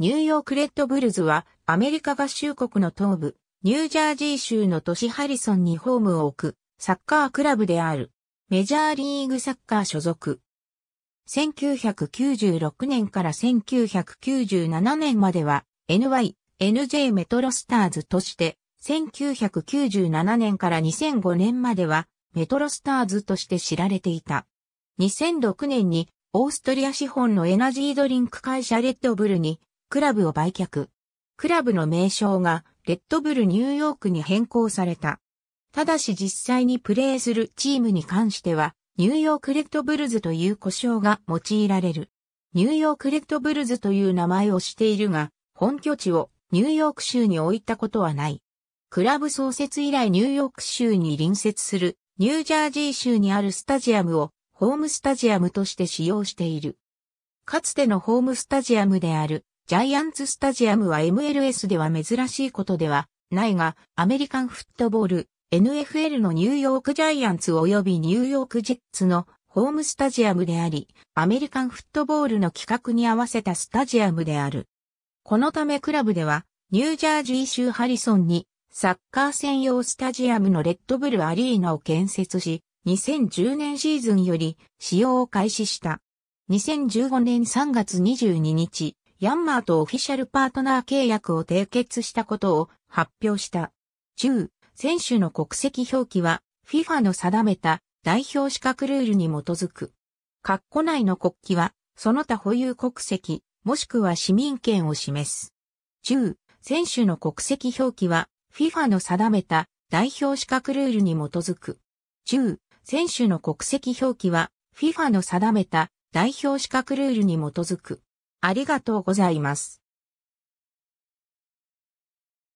ニューヨークレッドブルズはアメリカ合衆国の東部、ニュージャージー州の都市ハリソンにホームを置くサッカークラブである。メジャーリーグサッカー所属。1996年から1997年までは NY、NJ メトロスターズとして、1997年から2005年まではメトロスターズとして知られていた。2006年にオーストリア資本のエナジードリンク会社レッドブルにクラブを売却。クラブの名称がレッドブルニューヨークに変更された。ただし実際にプレーするチームに関しては、ニューヨークレッドブルズという呼称が用いられる。ニューヨークレッドブルズという名前をしているが、本拠地をニューヨーク州に置いたことはない。クラブ創設以来ニューヨーク州に隣接するニュージャージー州にあるスタジアムをホームスタジアムとして使用している。かつてのホームスタジアムであるジャイアンツスタジアムは MLS では珍しいことではないが、アメリカンフットボール、NFL のニューヨークジャイアンツ及びニューヨークジェッツのホームスタジアムであり、アメリカンフットボールの企画に合わせたスタジアムである。このためクラブでは、ニュージャージー州ハリソンに、サッカー専用スタジアムのレッドブルアリーナを建設し、2010年シーズンより使用を開始した。2015年3月22日、ヤンマーとオフィシャルパートナー契約を締結したことを発表した。中、選手の国籍表記は FIFA の定めた代表資格ルールに基づく。括弧内の国旗はその他保有国籍、もしくは市民権を示す。中、選手の国籍表記は FIFA の定めた代表資格ルールに基づく。中、選手の国籍表記は FIFA の定めた代表資格ルールに基づく。ありがとうございます。